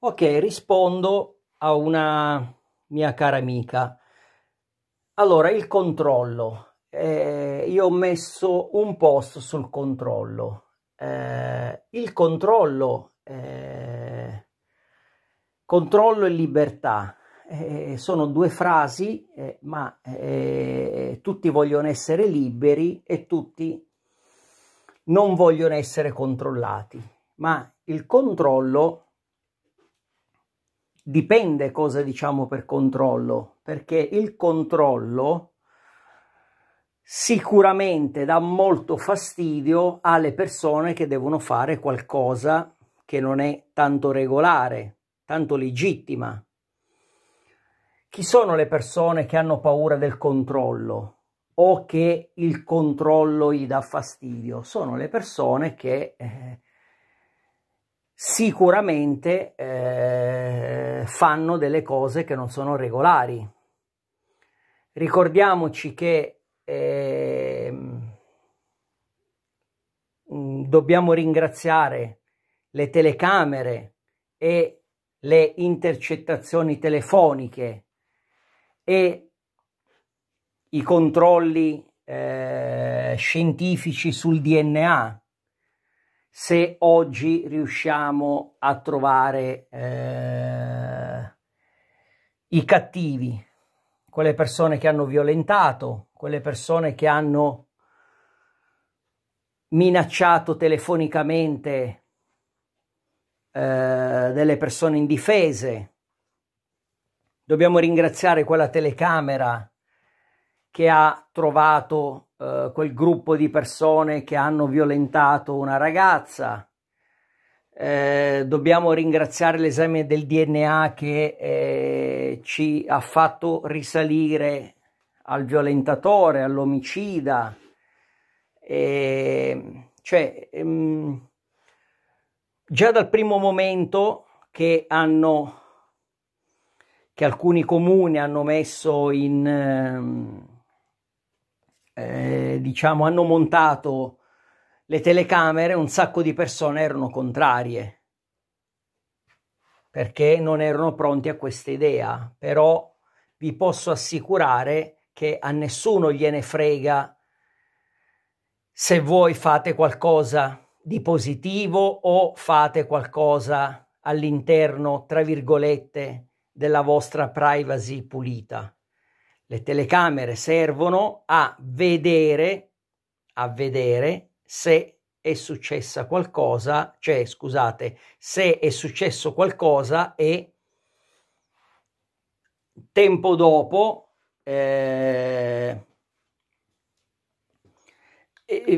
Ok, rispondo a una mia cara amica. Allora, il controllo. Eh, io ho messo un post sul controllo. Eh, il controllo, eh, controllo e libertà eh, sono due frasi, eh, ma eh, tutti vogliono essere liberi e tutti non vogliono essere controllati. Ma il controllo dipende cosa diciamo per controllo, perché il controllo sicuramente dà molto fastidio alle persone che devono fare qualcosa che non è tanto regolare, tanto legittima. Chi sono le persone che hanno paura del controllo o che il controllo gli dà fastidio? Sono le persone che eh, sicuramente eh, fanno delle cose che non sono regolari. Ricordiamoci che eh, dobbiamo ringraziare le telecamere e le intercettazioni telefoniche e i controlli eh, scientifici sul DNA se oggi riusciamo a trovare eh, i cattivi, quelle persone che hanno violentato, quelle persone che hanno minacciato telefonicamente eh, delle persone indifese. Dobbiamo ringraziare quella telecamera che ha trovato eh, quel gruppo di persone che hanno violentato una ragazza. Eh, dobbiamo ringraziare l'esame del DNA che eh, ci ha fatto risalire al violentatore, all'omicida. cioè, ehm, già dal primo momento che hanno che alcuni comuni hanno messo in, ehm, eh, diciamo, hanno montato le telecamere, un sacco di persone erano contrarie perché non erano pronti a questa idea, però vi posso assicurare che a nessuno gliene frega se voi fate qualcosa di positivo o fate qualcosa all'interno, tra virgolette, della vostra privacy pulita. Le telecamere servono a vedere, a vedere se è successa qualcosa, cioè scusate, se è successo qualcosa e tempo dopo eh,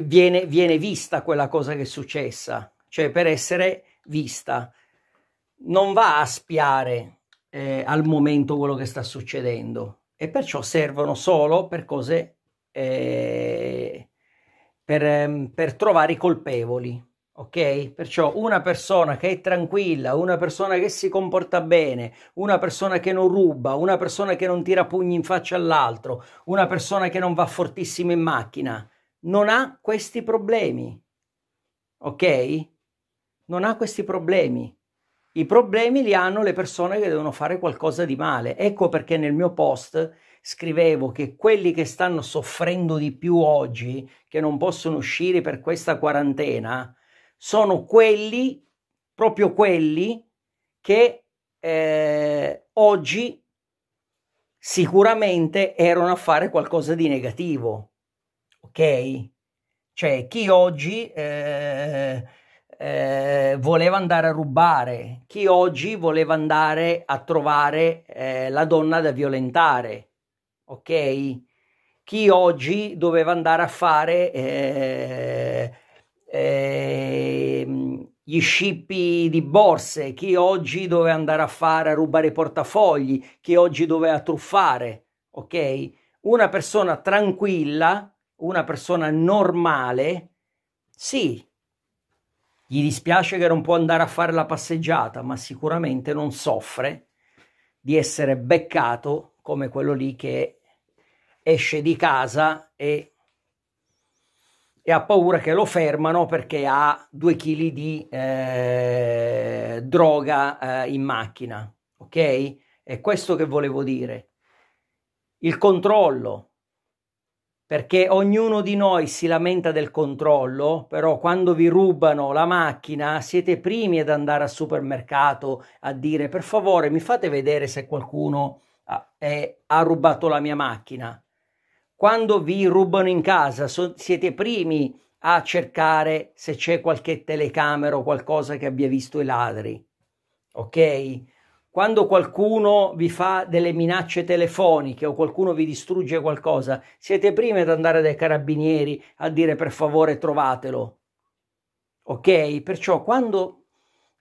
viene, viene vista quella cosa che è successa, cioè per essere vista. Non va a spiare eh, al momento quello che sta succedendo, e perciò servono solo per cose, eh, per, ehm, per trovare i colpevoli. Ok? Perciò una persona che è tranquilla, una persona che si comporta bene, una persona che non ruba, una persona che non tira pugni in faccia all'altro, una persona che non va fortissimo in macchina, non ha questi problemi. Ok? Non ha questi problemi. I problemi li hanno le persone che devono fare qualcosa di male. Ecco perché nel mio post scrivevo che quelli che stanno soffrendo di più oggi, che non possono uscire per questa quarantena, sono quelli, proprio quelli, che eh, oggi sicuramente erano a fare qualcosa di negativo. Ok? Cioè, chi oggi eh, eh, voleva andare a rubare, chi oggi voleva andare a trovare eh, la donna da violentare, ok? Chi oggi doveva andare a fare eh, ehm, gli scippi di borse, chi oggi doveva andare a fare a rubare i portafogli, chi oggi doveva truffare, ok? Una persona tranquilla, una persona normale, sì, gli dispiace che non può andare a fare la passeggiata, ma sicuramente non soffre di essere beccato come quello lì che esce di casa e, e ha paura che lo fermano perché ha due chili di eh, droga eh, in macchina. Ok? È questo che volevo dire. Il controllo perché ognuno di noi si lamenta del controllo, però quando vi rubano la macchina siete primi ad andare al supermercato a dire per favore mi fate vedere se qualcuno ha, è, ha rubato la mia macchina. Quando vi rubano in casa so, siete primi a cercare se c'è qualche telecamera o qualcosa che abbia visto i ladri. Ok? Quando qualcuno vi fa delle minacce telefoniche o qualcuno vi distrugge qualcosa, siete prima ad andare dai carabinieri a dire per favore trovatelo. Ok? Perciò quando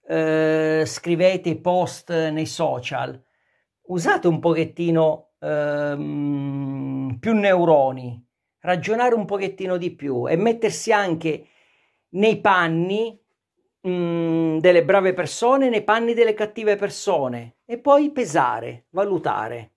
eh, scrivete post nei social, usate un pochettino eh, più neuroni, ragionare un pochettino di più e mettersi anche nei panni Mm, delle brave persone nei panni delle cattive persone e poi pesare, valutare.